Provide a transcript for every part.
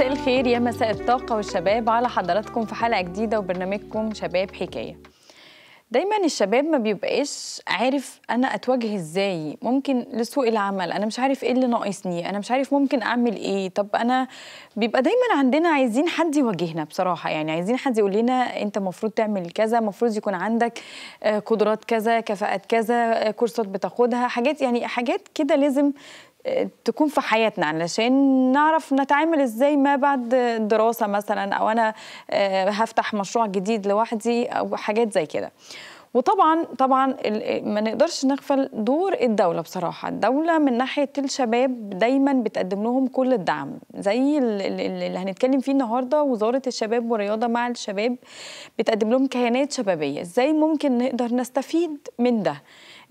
مساء الخير يا مساء الطاقة والشباب على حضراتكم في حلقة جديدة وبرنامجكم شباب حكاية دايما الشباب ما بيبقاش عارف انا اتواجه ازاي ممكن لسوق العمل انا مش عارف ايه اللي ناقصني انا مش عارف ممكن اعمل ايه طب انا بيبقى دايما عندنا عايزين حد يواجهنا بصراحه يعني عايزين حد يقول لنا انت المفروض تعمل كذا المفروض يكون عندك آه، قدرات كذا كفاءات كذا آه، كورسات بتاخدها حاجات يعني حاجات كده لازم تكون في حياتنا علشان نعرف نتعامل ازاي ما بعد الدراسه مثلا او انا آه، هفتح مشروع جديد لوحدي او حاجات زي كده وطبعا طبعا ما نقدرش نغفل دور الدوله بصراحه الدوله من ناحيه الشباب دايما بتقدم لهم كل الدعم زي اللي هنتكلم فيه النهارده وزاره الشباب والرياضه مع الشباب بتقدم لهم كيانات شبابيه ازاي ممكن نقدر نستفيد من ده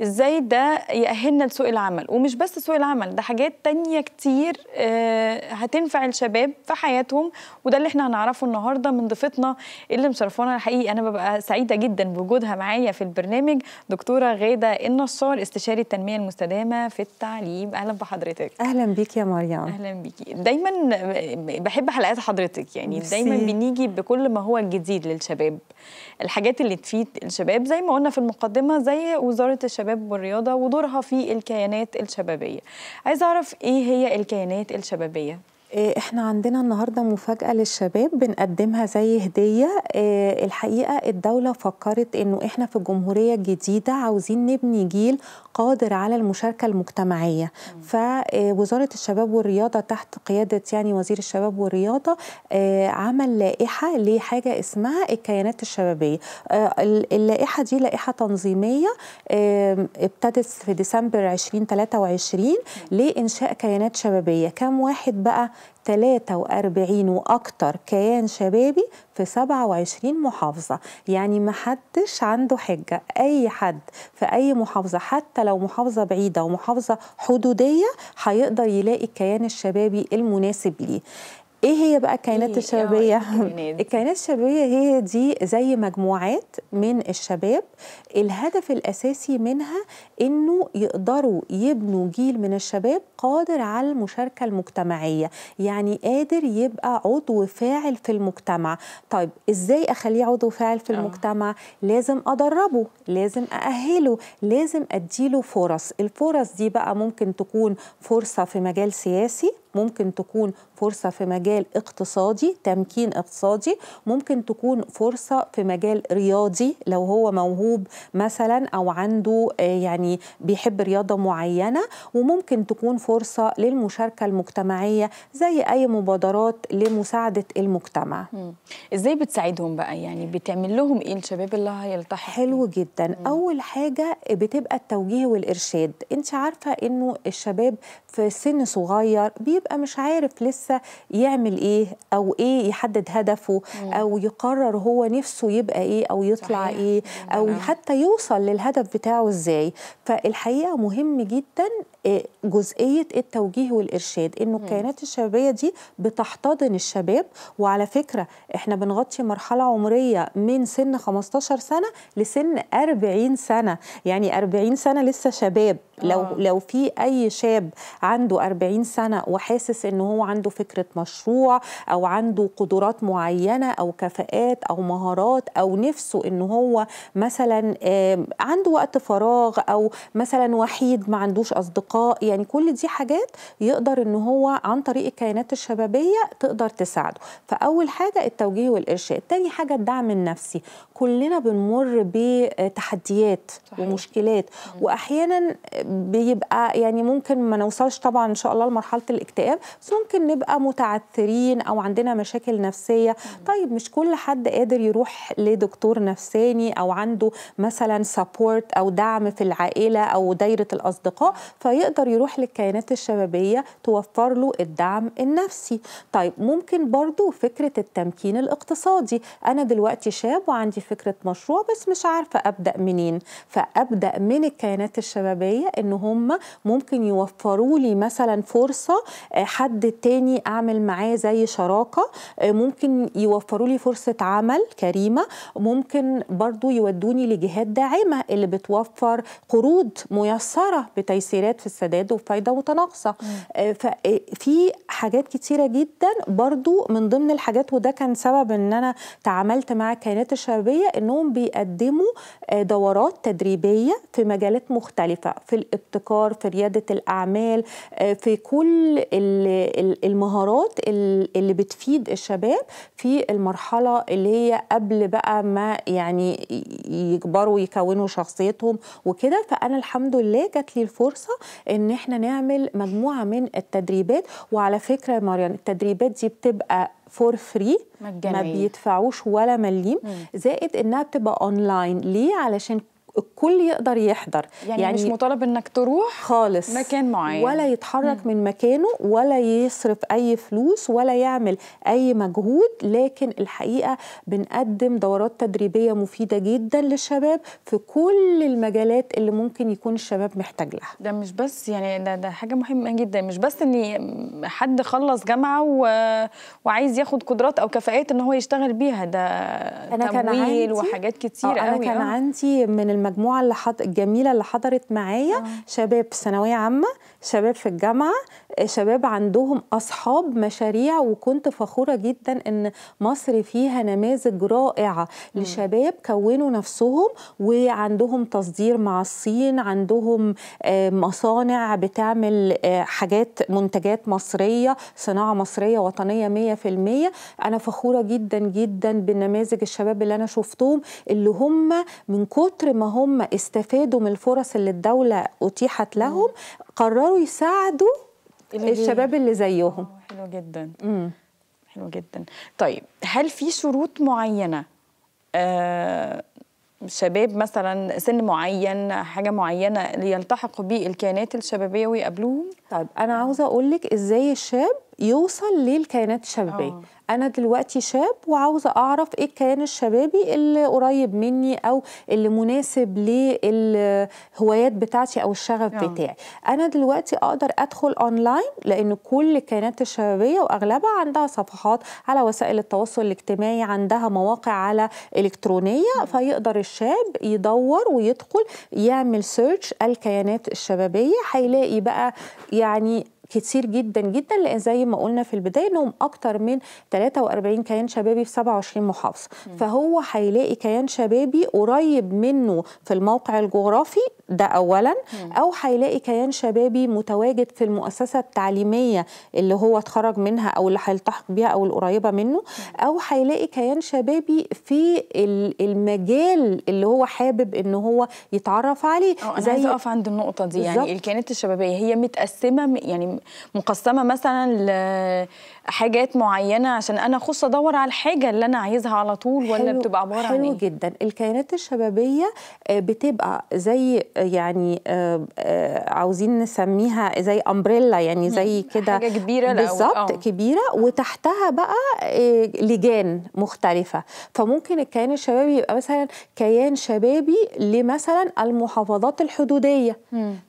ازاي ده يأهلنا لسوق العمل ومش بس سوق العمل ده حاجات تانية كتير آه، هتنفع الشباب في حياتهم وده اللي احنا هنعرفه النهارده من ضيفتنا اللي مشرفانا الحقيقي انا ببقى سعيده جدا بوجودها معايا في البرنامج دكتوره غاده النصار استشاري التنميه المستدامه في التعليم اهلا بحضرتك اهلا بيك يا مريم اهلا بيكي دايما بحب حلقات حضرتك يعني بسي. دايما بنيجي بكل ما هو الجديد للشباب الحاجات اللي تفيد الشباب زي ما قلنا في المقدمه زي وزاره الشباب الشباب والرياضة ودورها في الكيانات الشبابية عايز أعرف إيه هي الكيانات الشبابية آه، احنا عندنا النهارده مفاجاه للشباب بنقدمها زي هديه آه، الحقيقه الدوله فكرت انه احنا في الجمهوريه الجديده عاوزين نبني جيل قادر على المشاركه المجتمعيه فوزاره آه، الشباب والرياضه تحت قياده يعني وزير الشباب والرياضه عمل لائحه لحاجه اسمها الكيانات الشبابيه اللائحه دي لائحه تنظيميه ابتدت في ديسمبر 2023 لانشاء كيانات شبابيه كم واحد بقى 43 وأكتر كيان شبابي في 27 محافظة يعني محدش عنده حجة أي حد في أي محافظة حتى لو محافظة بعيدة ومحافظة حدودية هيقدر يلاقي الكيان الشبابي المناسب ليه ايه هي بقى الكائنات إيه الشبابيه الكائنات الشبابيه هي دي زي مجموعات من الشباب الهدف الاساسي منها انه يقدروا يبنوا جيل من الشباب قادر على المشاركه المجتمعيه يعني قادر يبقى عضو فاعل في المجتمع طيب ازاي اخليه عضو فاعل في أوه. المجتمع لازم ادربه لازم ااهله لازم اديله فرص الفرص دي بقى ممكن تكون فرصه في مجال سياسي ممكن تكون فرصة في مجال اقتصادي تمكين اقتصادي ممكن تكون فرصة في مجال رياضي لو هو موهوب مثلا أو عنده آه، يعني بيحب رياضة معينة وممكن تكون فرصة للمشاركة المجتمعية زي أي مبادرات لمساعدة المجتمع إزاي بتساعدهم بقى يعني بتعمل لهم إيه الشباب اللي هيلتحق حلو جدا مم. أول حاجة بتبقى التوجيه والإرشاد أنت عارفة أنه الشباب في سن صغير بيبقى بيبقى مش عارف لسه يعمل ايه او ايه يحدد هدفه مم. او يقرر هو نفسه يبقى ايه او يطلع صحيح. ايه او مم. حتى يوصل للهدف بتاعه ازاي فالحقيقه مهم جدا آه، جزئيه التوجيه والارشاد انه الكيانات الشبابيه دي بتحتضن الشباب وعلى فكره احنا بنغطي مرحله عمريه من سن 15 سنه لسن 40 سنه يعني 40 سنه لسه شباب لو آه. لو في اي شاب عنده 40 سنه و حاسس ان هو عنده فكره مشروع او عنده قدرات معينه او كفاءات او مهارات او نفسه ان هو مثلا عنده وقت فراغ او مثلا وحيد ما عندوش اصدقاء يعني كل دي حاجات يقدر ان هو عن طريق الكيانات الشبابيه تقدر تساعده فاول حاجه التوجيه والارشاد تاني حاجه الدعم النفسي كلنا بنمر بتحديات صحيح. ومشكلات واحيانا بيبقى يعني ممكن ما نوصلش طبعا ان شاء الله لمرحله الاكتئاب الاكتئاب بس ممكن نبقى متعثرين او عندنا مشاكل نفسيه طيب مش كل حد قادر يروح لدكتور نفساني او عنده مثلا سبورت او دعم في العائله او دايره الاصدقاء فيقدر يروح للكيانات الشبابيه توفر له الدعم النفسي طيب ممكن برضو فكره التمكين الاقتصادي انا دلوقتي شاب وعندي فكره مشروع بس مش عارفه ابدا منين فابدا من الكيانات الشبابيه ان هم ممكن يوفروا لي مثلا فرصه آه، حد تاني اعمل معاه زي شراكه آه، ممكن يوفروا لي فرصه عمل كريمه ممكن برضو يودوني لجهات داعمه اللي بتوفر قروض ميسره بتيسيرات في السداد وفايده متناقصه آه، ففي حاجات كتيره جدا برضو من ضمن الحاجات وده كان سبب ان انا تعاملت مع الكيانات الشبابيه انهم بيقدموا دورات تدريبيه في مجالات مختلفه في الابتكار في رياده الاعمال في كل المهارات اللي بتفيد الشباب في المرحله اللي هي قبل بقى ما يعني يكبروا ويكونوا شخصيتهم وكده فانا الحمد لله جات لي الفرصه ان احنا نعمل مجموعه من التدريبات وعلى فكره يا مريم التدريبات دي بتبقى فور فري مجانية. ما بيدفعوش ولا مليم زائد انها بتبقى اونلاين ليه علشان الكل يقدر يحضر يعني, يعني مش مطالب انك تروح خالص مكان معين ولا يتحرك مم. من مكانه ولا يصرف اي فلوس ولا يعمل اي مجهود لكن الحقيقه بنقدم دورات تدريبيه مفيده جدا للشباب في كل المجالات اللي ممكن يكون الشباب محتاج لها ده مش بس يعني ده, ده حاجه مهمه جدا مش بس ان حد خلص جامعه و... وعايز ياخد قدرات او كفاءات ان هو يشتغل بيها ده انا كان عندي وحاجات كتير آه، أنا قوي انا كان أوي. آه. عندي من الم... المجموعه اللي حض... الجميله اللي حضرت معايا آه. شباب ثانويه عامه شباب في الجامعه آه، شباب عندهم اصحاب مشاريع وكنت فخوره جدا ان مصر فيها نماذج رائعه لشباب كونوا نفسهم وعندهم تصدير مع الصين عندهم آه، مصانع بتعمل آه، حاجات منتجات مصريه صناعه مصريه وطنيه 100% انا فخوره جدا جدا بنماذج الشباب اللي انا شفتهم اللي هم من كتر ما هم استفادوا من الفرص اللي الدوله اتيحت لهم قرروا يساعدوا اللي الشباب اللي زيهم حلو جدا مم. حلو جدا طيب هل في شروط معينه آه شباب مثلا سن معين حاجه معينه ليلتحقوا بالكيانات الكيانات الشبابيه ويقابلوهم طيب انا عاوزه اقول لك ازاي الشاب يوصل للكيانات الشبابيه آه. انا دلوقتي شاب وعاوزه اعرف ايه الكيان الشبابي اللي قريب مني او اللي مناسب للهوايات بتاعتي او الشغف أوه. بتاعي انا دلوقتي اقدر ادخل اونلاين لان كل الكيانات الشبابيه واغلبها عندها صفحات على وسائل التواصل الاجتماعي عندها مواقع على الكترونيه أوه. فيقدر الشاب يدور ويدخل يعمل سيرش الكيانات الشبابيه هيلاقي بقى يعني كتير جدا جدا لان زي ما قلنا في البدايه انهم اكتر من 43 كيان شبابي في 27 محافظه فهو هيلاقي كيان شبابي قريب منه في الموقع الجغرافي ده اولا او هيلاقي كيان شبابي متواجد في المؤسسه التعليميه اللي هو اتخرج منها او اللي هيلتحق بيها او القريبه منه او هيلاقي كيان شبابي في المجال اللي هو حابب ان هو يتعرف عليه أو انا زي... عايزه اقف عند النقطه دي يعني الكيانات الشبابيه هي متقسمه يعني مقسمه مثلا لحاجات معينه عشان انا اخص ادور على الحاجه اللي انا عايزها على طول ولا حلو بتبقى عباره حلو عن ايه؟ حلو جدا الكائنات الشبابيه آه، بتبقى زي آه، يعني آه، عاوزين نسميها زي امبريلا يعني زي كده حاجه كبيره بالظبط كبيره وتحتها بقى لجان مختلفه فممكن الكيان الشبابي يبقى مثلا كيان شبابي لمثلا المحافظات الحدوديه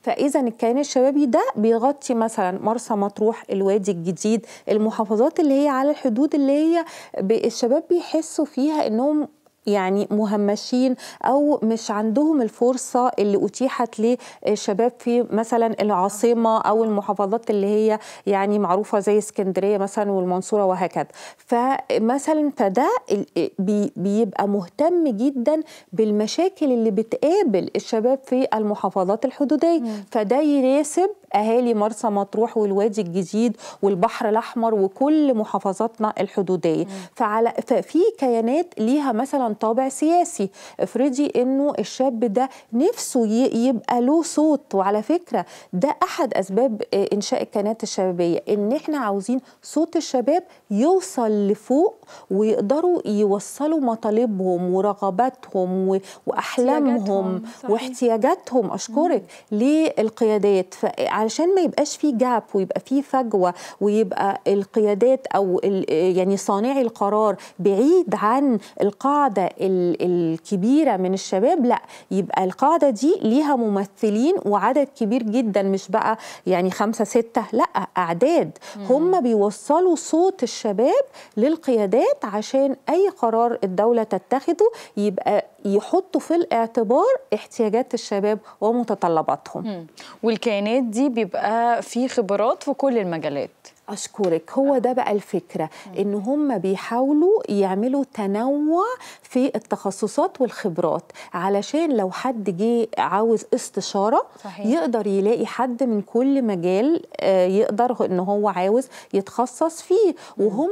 فاذا الكيان الشبابي ده بيغطي مثلا مرسى مطروح الوادي الجديد المحافظات اللي هي على الحدود اللي هي الشباب بيحسوا فيها انهم يعني مهمشين او مش عندهم الفرصه اللي اتيحت للشباب في مثلا العاصمه او المحافظات اللي هي يعني معروفه زي اسكندريه مثلا والمنصوره وهكذا فمثلا فده بيبقى مهتم جدا بالمشاكل اللي بتقابل الشباب في المحافظات الحدوديه فده يناسب اهالي مرسى مطروح والوادي الجديد والبحر الاحمر وكل محافظاتنا الحدوديه فعلى ففي كيانات ليها مثلا طابع سياسي افرضي انه الشاب ده نفسه يبقى له صوت وعلى فكره ده احد اسباب آه، انشاء الكيانات الشبابيه ان احنا عاوزين صوت الشباب يوصل لفوق ويقدروا يوصلوا مطالبهم ورغباتهم واحلامهم واحتياجاتهم اشكرك للقيادات علشان ما يبقاش في جاب ويبقى في فجوه ويبقى القيادات او يعني صانعي القرار بعيد عن القاعده الكبيره من الشباب لا يبقى القاعده دي ليها ممثلين وعدد كبير جدا مش بقى يعني خمسه سته لا اعداد هم بيوصلوا صوت الشباب للقيادات عشان اي قرار الدوله تتخذه يبقى يحطوا في الاعتبار احتياجات الشباب ومتطلباتهم والكيانات دي بيبقى فيه خبرات في كل المجالات اشكرك هو ده بقى الفكره ان هم بيحاولوا يعملوا تنوع في التخصصات والخبرات علشان لو حد جه عاوز استشاره صحيح. يقدر يلاقي حد من كل مجال آه، يقدر ان هو عاوز يتخصص فيه وهم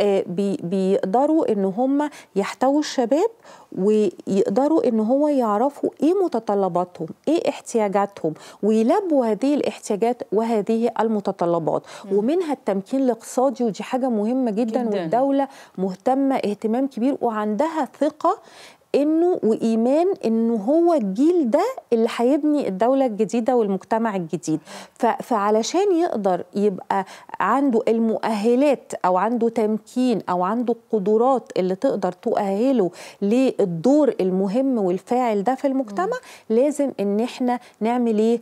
آه، بيقدروا ان هم يحتووا الشباب ويقدروا ان هو يعرفوا ايه متطلباتهم ايه احتياجاتهم ويلبوا هذه الاحتياجات وهذه المتطلبات ومنها التمكين الاقتصادي ودي حاجه مهمه جدا, جداً. والدوله مهتمه اهتمام كبير وعندها ثقه انه وايمان انه هو الجيل ده اللي هيبني الدوله الجديده والمجتمع الجديد فعلشان يقدر يبقى عنده المؤهلات او عنده تمكين او عنده القدرات اللي تقدر تؤهله للدور المهم والفاعل ده في المجتمع لازم ان احنا نعمل ايه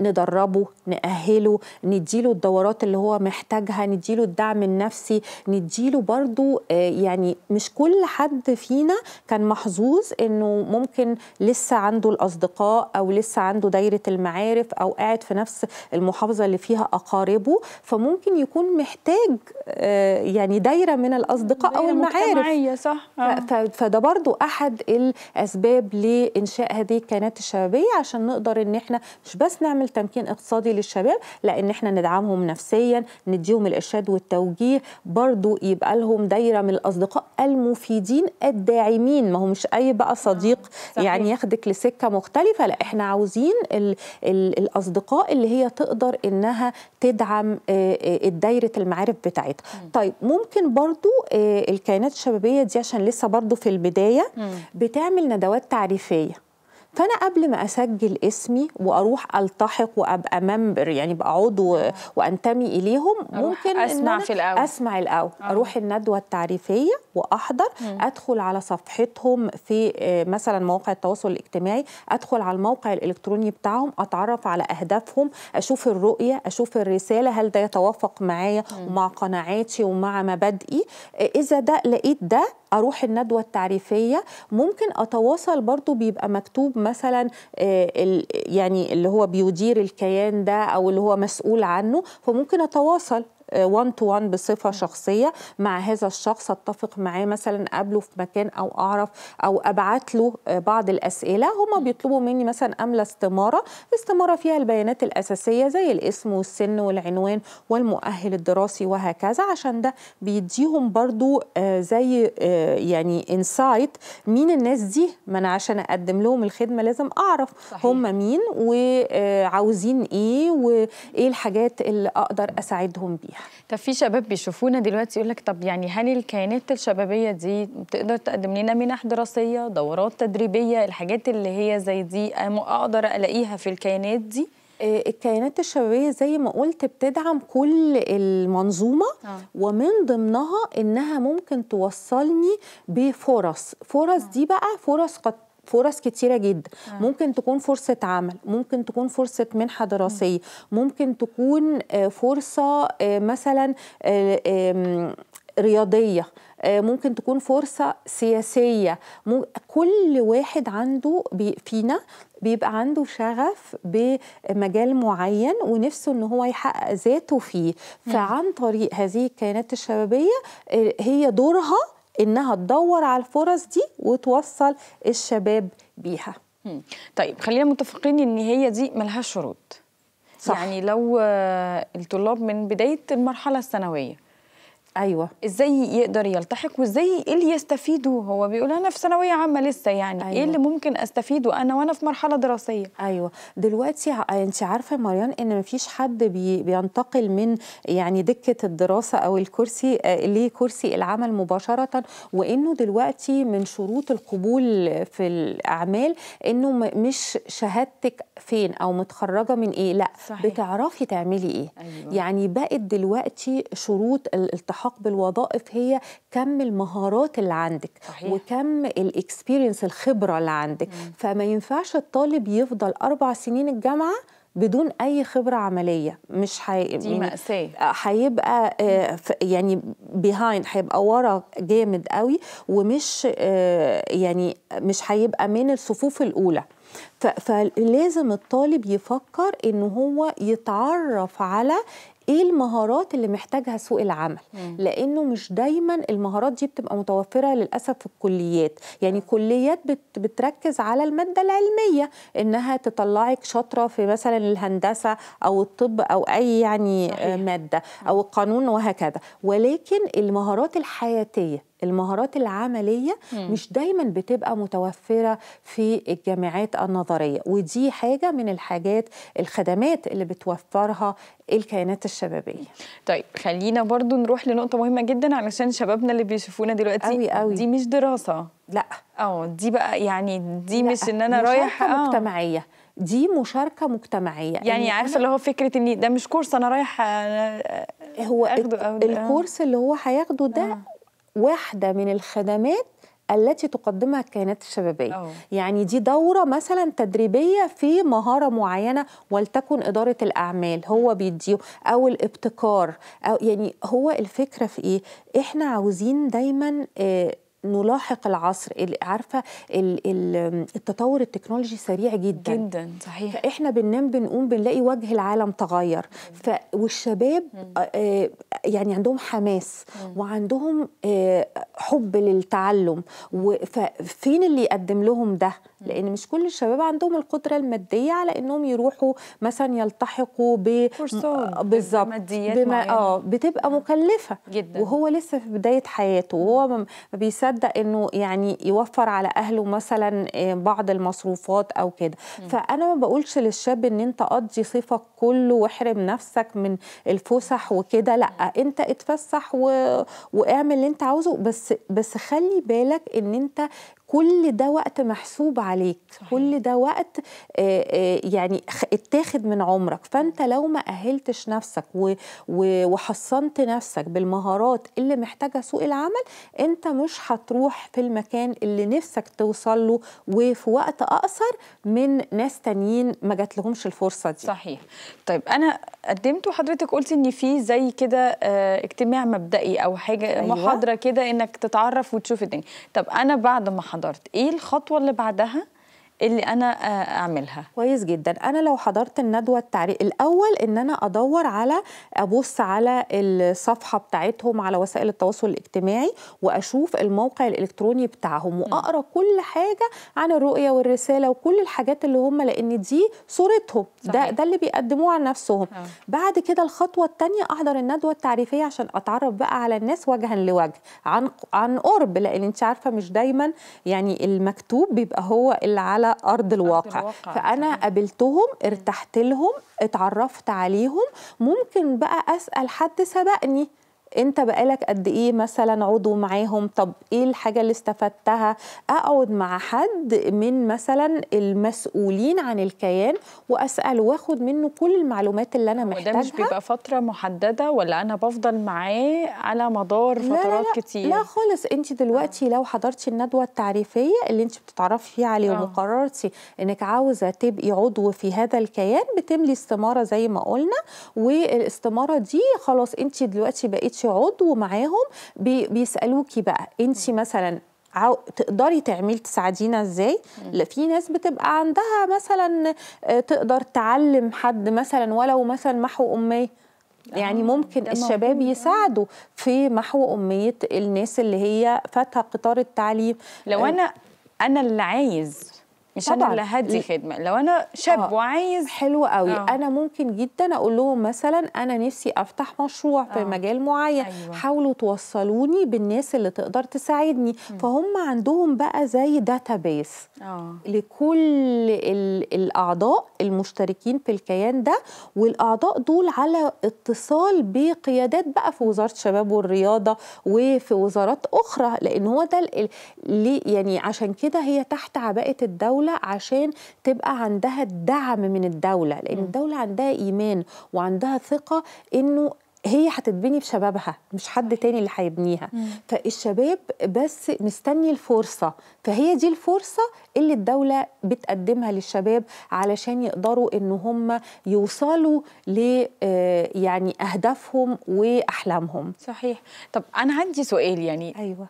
ندربه ناهله نديله الدورات اللي هو محتاجها نديله الدعم النفسي نديله برضو آه، يعني مش كل حد فينا كان محظوظ يجوز انه ممكن لسه عنده الاصدقاء او لسه عنده دايره المعارف او قاعد في نفس المحافظه اللي فيها اقاربه فممكن يكون محتاج آه، يعني دايره من الاصدقاء او المعارف صح آه. فده برضو احد الاسباب لانشاء هذه الكيانات الشبابيه عشان نقدر ان احنا مش بس نعمل تمكين اقتصادي للشباب لا ان احنا ندعمهم نفسيا نديهم الارشاد والتوجيه برضو يبقى لهم دايره من الاصدقاء المفيدين الداعمين ما هو مش اي بقى صديق صحيح. يعني ياخدك لسكه مختلفه لا احنا عاوزين الـ الـ الاصدقاء اللي هي تقدر انها تدعم دايره المعارف بتاعتها طيب ممكن برضو الكائنات الشبابيه دي عشان لسه برضو في البدايه بتعمل ندوات تعريفيه فانا قبل ما اسجل اسمي واروح التحق وابقى ممبر يعني ابقى عضو وانتمي اليهم ممكن اسمع إن في الاول اسمع الاول أوه. اروح الندوه التعريفيه واحضر مم. ادخل على صفحتهم في آه، مثلا مواقع التواصل الاجتماعي ادخل على الموقع الالكتروني بتاعهم اتعرف على اهدافهم اشوف الرؤيه اشوف الرساله هل ده يتوافق معايا ومع قناعاتي ومع مبادئي آه، اذا ده لقيت ده اروح الندوه التعريفيه ممكن اتواصل برضو بيبقى مكتوب مثلا آه، يعني اللي هو بيدير الكيان ده او اللي هو مسؤول عنه فممكن اتواصل 1 تو 1 بصفه شخصيه مع هذا الشخص اتفق معاه مثلا قابله في مكان او اعرف او ابعت له آه، بعض الاسئله هم بيطلبوا مني مثلا املى استماره استماره فيها البيانات الاساسيه زي الاسم والسن والعنوان والمؤهل الدراسي وهكذا عشان ده بيديهم برضو آه، زي آه، يعني انسايت مين الناس دي ما انا عشان اقدم لهم الخدمه لازم اعرف صحيح. هم مين وعاوزين ايه وايه الحاجات اللي اقدر اساعدهم بيها طب في شباب بيشوفونا دلوقتي يقول لك طب يعني هل الكيانات الشبابيه دي تقدر تقدم لنا منح دراسيه دورات تدريبيه الحاجات اللي هي زي دي اقدر الاقيها في الكيانات دي آه، الكيانات الشبابية زي ما قلت بتدعم كل المنظومة آه. ومن ضمنها إنها ممكن توصلني بفرص فرص آه. دي بقى فرص قد فرص كتيره جدا آه. ممكن تكون فرصه عمل ممكن تكون فرصه منحه دراسيه ممكن تكون آه، فرصه آه، مثلا آه، رياضيه ممكن تكون فرصه سياسيه كل واحد عنده فينا بيبقى عنده شغف بمجال معين ونفسه ان هو يحقق ذاته فيه فعن طريق هذه الكيانات الشبابيه هي دورها انها تدور على الفرص دي وتوصل الشباب بيها طيب خلينا متفقين ان هي دي ملهاش شروط صح. يعني لو آه، الطلاب من بدايه المرحله الثانويه ايوه ازاي يقدر يلتحق وازاي ايه اللي يستفيده هو بيقول انا في ثانويه عامه لسه يعني إيه أيوة. ايه اللي ممكن استفيده انا وانا في مرحله دراسيه ايوه دلوقتي انت عارفه مريان ان مفيش حد بي بينتقل من يعني دكه الدراسه او الكرسي آه، لكرسي العمل مباشره وانه دلوقتي من شروط القبول في الاعمال انه مش شهادتك فين او متخرجه من ايه لا صحيح. بتعرفي تعملي ايه أيوة. يعني بقت دلوقتي شروط الالتحاق الالحاق بالوظائف هي كم المهارات اللي عندك صحيح. وكم الاكسبيرينس الخبره اللي عندك مم. فما ينفعش الطالب يفضل اربع سنين الجامعه بدون اي خبره عمليه مش حي... دي يعني مأساة هيبقى آه، يعني بيهايند هيبقى ورا جامد قوي ومش آه، يعني مش هيبقى من الصفوف الاولى فلازم الطالب يفكر ان هو يتعرف على ايه المهارات اللي محتاجها سوق العمل مم. لانه مش دايما المهارات دي بتبقى متوفره للاسف في الكليات يعني كليات بت بتركز على الماده العلميه انها تطلعك شاطره في مثلا الهندسه او الطب او اي يعني صحيح. ماده او القانون وهكذا ولكن المهارات الحياتيه المهارات العمليه مش دايما بتبقى متوفره في الجامعات النظريه ودي حاجه من الحاجات الخدمات اللي بتوفرها الكيانات الشبابيه طيب خلينا برضو نروح لنقطه مهمه جدا علشان شبابنا اللي بيشوفونا دلوقتي أوي أوي. دي مش دراسه لا اه دي بقى يعني دي لا. مش ان انا رايح آه. مجتمعيه دي مشاركه مجتمعيه يعني, عارفه اللي هو فكره ان ده مش كورس انا رايح أنا آه، هو آه، آه. الكورس اللي هو هياخده ده آه. واحدة من الخدمات التي تقدمها الكيانات الشبابيه أوه. يعني دي دوره مثلا تدريبيه في مهاره معينه ولتكن اداره الاعمال هو بيديه او الابتكار أو يعني هو الفكره في ايه احنا عاوزين دايما إيه نلاحق العصر عارفه التطور التكنولوجي سريع جدا جدا صحيح فاحنا بننام بنقوم بنلاقي وجه العالم تغير ف والشباب آه، آه، يعني عندهم حماس وعندهم آه، حب للتعلم ففين اللي يقدم لهم ده لان مش كل الشباب عندهم القدره الماديه على انهم يروحوا مثلا يلتحقوا ب بالظبط بما اه بتبقى مكلفه جدا وهو لسه في بدايه حياته وهو ما بيسافر يصدق انه يعني يوفر على اهله مثلا آه، بعض المصروفات او كده فانا ما بقولش للشاب ان انت قضي صيفك كله واحرم نفسك من الفسح وكده لا انت اتفسح و... واعمل اللي انت عاوزه بس بس خلي بالك ان انت كل ده وقت محسوب عليك صحيح. كل ده وقت آه، آه، يعني اتاخد من عمرك فانت لو ما اهلتش نفسك وحصنت نفسك بالمهارات اللي محتاجه سوق العمل انت مش هتروح في المكان اللي نفسك توصل له وفي وقت اقصر من ناس تانيين ما جاتلهمش الفرصه دي صحيح طيب انا قدمت وحضرتك قلت ان في زي كده آه، اجتماع مبدئي او حاجه أيوة. محاضره كده انك تتعرف وتشوف الدنيا طب انا بعد ما حضرت ايه الخطوه اللي بعدها اللي انا آه، اعملها كويس جدا انا لو حضرت الندوه التعريق الاول ان انا ادور على ابص على الصفحه بتاعتهم على وسائل التواصل الاجتماعي واشوف الموقع الالكتروني بتاعهم واقرا كل حاجه عن الرؤيه والرساله وكل الحاجات اللي هم لان دي صورتهم صحيح. ده ده اللي بيقدموه عن نفسهم أه. بعد كده الخطوه الثانيه احضر الندوه التعريفيه عشان اتعرف بقى على الناس وجها لوجه عن عن قرب لان انت عارفه مش دايما يعني المكتوب بيبقى هو اللي على على أرض الواقع, أرض الواقع. فأنا قابلتهم ارتحت لهم اتعرفت عليهم ممكن بقى أسأل حد سبقني انت بقالك قد ايه مثلا عضو معاهم طب ايه الحاجه اللي استفدتها اقعد مع حد من مثلا المسؤولين عن الكيان واسال واخد منه كل المعلومات اللي انا محتاجها وده مش بيبقى فتره محدده ولا انا بفضل معاه على مدار فترات لا لا لا كتير لا خالص انت دلوقتي لو حضرتي الندوه التعريفيه اللي انت بتتعرفي فيها عليه آه. وقررتي انك عاوزه تبقي عضو في هذا الكيان بتملي استماره زي ما قلنا والاستماره دي خلاص انت دلوقتي بقيتي انت عضو معاهم بيسالوكي بقى انت مثلا تقدري تعملي تساعدينا ازاي لا في ناس بتبقى عندها مثلا آه، تقدر تعلم حد مثلا ولو مثلا محو اميه يعني آه، ممكن الشباب آه. يساعدوا في محو اميه الناس اللي هي فاتها قطار التعليم لو انا انا اللي عايز مش طبعًا. انا اللي هدي خدمه لو انا شاب آه. وعايز حلو قوي آه. انا ممكن جدا اقول لهم مثلا انا نفسي افتح مشروع آه. في مجال معين أيوة. حاولوا توصلوني بالناس اللي تقدر تساعدني م. فهم عندهم بقى زي داتابيس آه. لكل الاعضاء المشتركين في الكيان ده والاعضاء دول على اتصال بقيادات بقى في وزاره الشباب والرياضه وفي وزارات اخرى لان هو ده يعني عشان كده هي تحت عباءه الدوله الدولة عشان تبقى عندها الدعم من الدولة لأن الدولة عندها إيمان وعندها ثقة إنه هي هتتبني بشبابها مش حد تاني اللي هيبنيها فالشباب بس مستني الفرصه فهي دي الفرصه اللي الدولة بتقدمها للشباب علشان يقدروا ان هم يوصلوا ل آه، يعني اهدافهم واحلامهم صحيح طب انا عندي سؤال يعني ايوه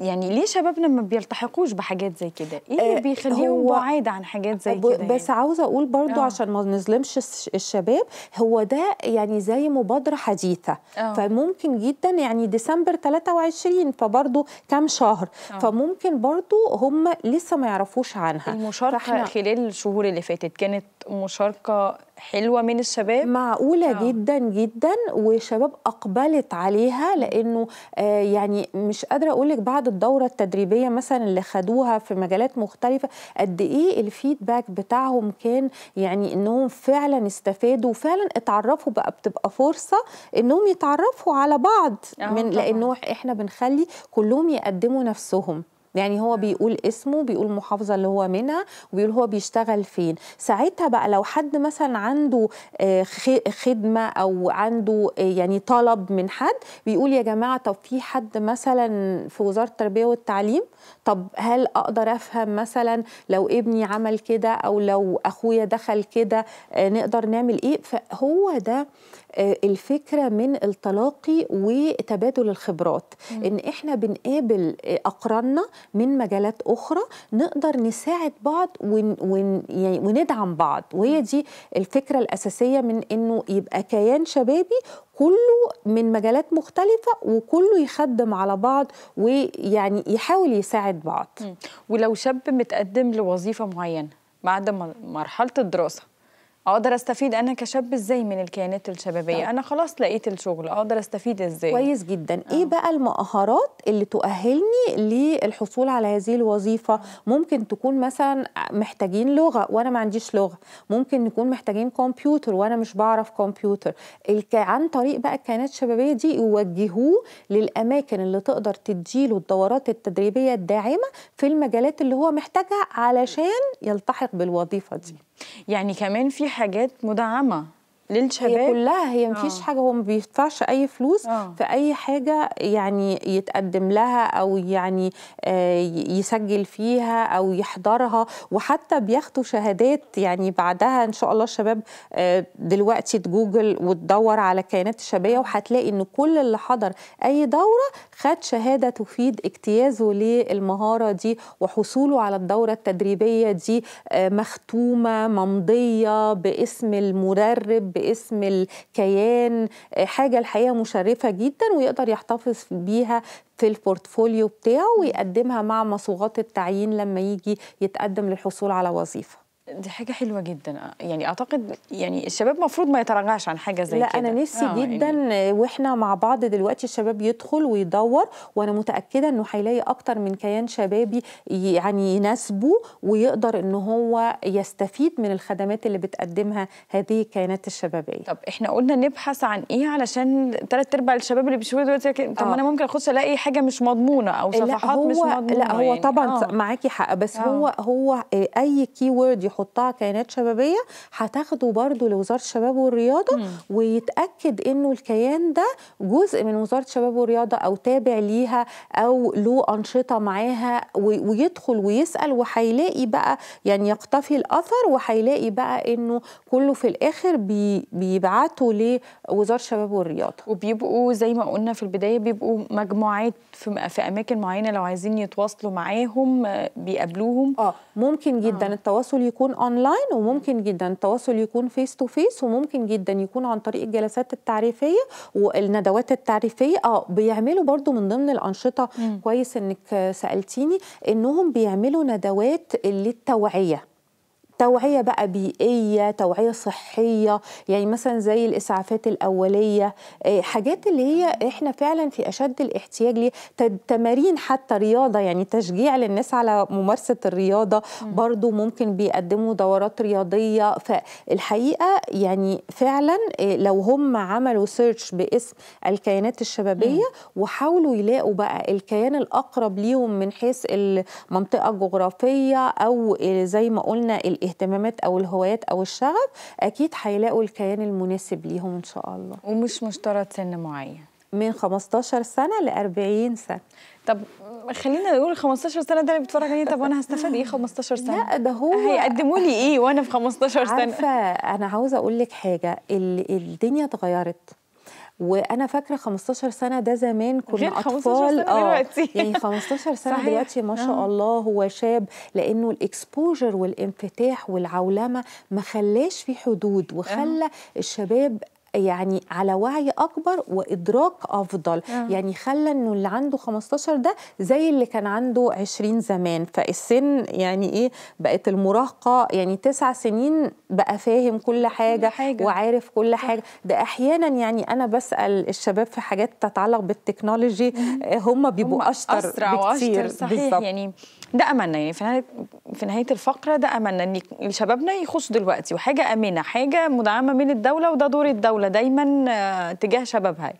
يعني ليه شبابنا ما بيلتحقوش بحاجات زي كده ايه اللي آه، بيخليهم بعاد عن حاجات زي كده يعني؟ بس عاوزه اقول برضو أوه. عشان ما نظلمش الشباب هو ده يعني زي مبادره حديثه أوه. فممكن جدا يعني ديسمبر 23 فبرضو كام شهر أوه. فممكن برضو هم لسه ما يعرفوش يعرفوش عنها المشاركه فحنا... خلال الشهور اللي فاتت كانت مشاركه حلوه من الشباب معقوله آه. جدا جدا وشباب اقبلت عليها لانه آه يعني مش قادره اقول لك بعد الدوره التدريبيه مثلا اللي خدوها في مجالات مختلفه قد ايه الفيدباك بتاعهم كان يعني انهم فعلا استفادوا وفعلا اتعرفوا بقى بتبقى فرصه انهم يتعرفوا على بعض آه من لانه احنا بنخلي كلهم يقدموا نفسهم يعني هو بيقول اسمه بيقول المحافظه اللي هو منها وبيقول هو بيشتغل فين ساعتها بقى لو حد مثلا عنده آه، خدمه او عنده آه، يعني طلب من حد بيقول يا جماعه طب في حد مثلا في وزاره التربيه والتعليم طب هل اقدر افهم مثلا لو ابني عمل كده او لو اخويا دخل كده آه، نقدر نعمل ايه فهو ده آه، الفكره من التلاقي وتبادل الخبرات مم. ان احنا بنقابل آه، اقراننا من مجالات اخرى نقدر نساعد بعض ون ون يعني وندعم بعض وهي دي الفكره الاساسيه من انه يبقى كيان شبابي كله من مجالات مختلفة وكله يخدم على بعض ويعني يحاول يساعد بعض ولو شاب متقدم لوظيفة معينة بعد مرحلة الدراسة اقدر استفيد انا كشاب ازاي من الكيانات الشبابيه طيب. انا خلاص لقيت الشغل اقدر استفيد ازاي كويس جدا أوه. ايه آه. بقى المؤهرات اللي تؤهلني للحصول على هذه الوظيفه ممكن تكون مثلا محتاجين لغه وانا ما عنديش لغه ممكن نكون محتاجين كمبيوتر وانا مش بعرف كمبيوتر الك... عن طريق بقى الكيانات الشبابيه دي يوجهوه للاماكن اللي تقدر تديله الدورات التدريبيه الداعمه في المجالات اللي هو محتاجها علشان يلتحق بالوظيفه دي يعني كمان في حاجات مدعمه للشباب هي كلها هي مفيش فيش آه. حاجه هو ما بيدفعش اي فلوس أوه. في اي حاجه يعني يتقدم لها او يعني آه، يسجل فيها او يحضرها وحتى بياخدوا شهادات يعني بعدها ان شاء الله الشباب آه، دلوقتي تجوجل وتدور على الكيانات الشبابيه وهتلاقي ان كل اللي حضر اي دوره خد شهاده تفيد اجتيازه للمهاره دي وحصوله على الدوره التدريبيه دي مختومه ممضيه باسم المدرب باسم الكيان آه، حاجه الحقيقه مشرفه جدا ويقدر يحتفظ بيها في البورتفوليو بتاعه ويقدمها مع مصوغات التعيين لما يجي يتقدم للحصول على وظيفه دي حاجة حلوة جدا آه، يعني أعتقد يعني الشباب المفروض ما يتراجعش عن حاجة زي لا كده لا أنا نفسي آه يعني جدا يعني. وإحنا مع بعض دلوقتي الشباب يدخل ويدور وأنا متأكدة إنه هيلاقي أكتر من كيان شبابي يعني يناسبه ويقدر إن هو يستفيد من الخدمات اللي بتقدمها هذه الكيانات الشبابية طب إحنا قلنا نبحث عن إيه علشان ثلاث أرباع الشباب اللي بيشوفوا دلوقتي طب آه. أنا ممكن أخش ألاقي حاجة مش مضمونة أو صفحات مش مضمونة لا هو يعني. طبعا آه. معاكي حق بس آه. هو هو أي كي وورد يحطها كيانات شبابيه هتاخده برضو لوزاره الشباب والرياضه ويتاكد انه الكيان ده جزء من وزاره الشباب والرياضه او تابع ليها او له انشطه معاها ويدخل ويسال وهيلاقي بقى يعني يقتفي الاثر وهيلاقي بقى انه كله في الاخر بي بيبعتوا لوزاره الشباب والرياضه وبيبقوا زي ما قلنا في البدايه بيبقوا مجموعات في, في اماكن معينه لو عايزين يتواصلوا معاهم آه، بيقابلوهم اه ممكن جدا آه. التواصل يكون اونلاين وممكن جدا التواصل يكون فيس تو فيس وممكن جدا يكون عن طريق الجلسات التعريفيه والندوات التعريفيه اه بيعملوا برضو من ضمن الانشطه م. كويس انك سالتيني انهم بيعملوا ندوات للتوعيه توعية بقى بيئية توعية صحية يعني مثلا زي الإسعافات الأولية آه، حاجات اللي هي إحنا فعلا في أشد الاحتياج ليه تمارين حتى رياضة يعني تشجيع للناس على ممارسة الرياضة برضو ممكن بيقدموا دورات رياضية فالحقيقة يعني فعلا آه، لو هم عملوا سيرش باسم الكيانات الشبابية وحاولوا يلاقوا بقى الكيان الأقرب ليهم من حيث المنطقة الجغرافية أو زي ما قلنا الاهتمامات او الهوايات او الشغف اكيد هيلاقوا الكيان المناسب ليهم ان شاء الله ومش مشترط سن معين من 15 سنه ل 40 سنه طب خلينا نقول 15 سنه ده اللي بيتفرج عليه طب وانا هستفاد ايه 15 سنه لا ده هو هيقدموا لي ايه وانا في 15 سنه عارفه انا عاوزه اقول لك حاجه الدنيا اتغيرت وانا فاكره 15 سنه ده زمان كنا اطفال اه يعني 15 سنه صحيح. دلوقتي ما شاء آه. الله هو شاب لانه الاكسبوجر والانفتاح والعولمه ما خلاش في حدود آه. وخلى الشباب يعني على وعي اكبر وادراك افضل آه. يعني خلى انه اللي عنده 15 ده زي اللي كان عنده 20 زمان فالسن يعني ايه بقت المراهقه يعني تسع سنين بقى فاهم كل حاجه, كل حاجة. وعارف كل حاجه ده احيانا يعني انا بسال الشباب في حاجات تتعلق بالتكنولوجي هم بيبقوا اشطر أسرع بكتير وأشطر صحيح بالزبط. يعني ده املنا يعني في في نهايه الفقره ده املنا ان شبابنا يخش دلوقتي وحاجه امنه حاجه مدعمه من الدوله وده دور الدوله دايما آه، تجاه شبابها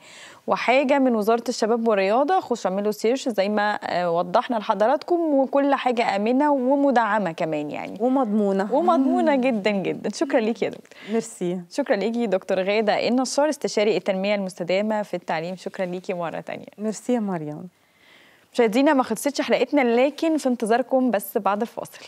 وحاجه من وزاره الشباب والرياضه خش اعملوا سيرش زي ما آه، وضحنا لحضراتكم وكل حاجه امنه ومدعمه كمان يعني ومضمونه ومضمونه جدا جدا شكرا ليكي يا دكتور ميرسي شكرا ليكي دكتور غاده النصار استشاري التنميه المستدامه في التعليم شكرا ليكي مره ثانيه ميرسي يا مريم مشاهدينا ما خلصتش حلقتنا لكن في انتظاركم بس بعد الفاصل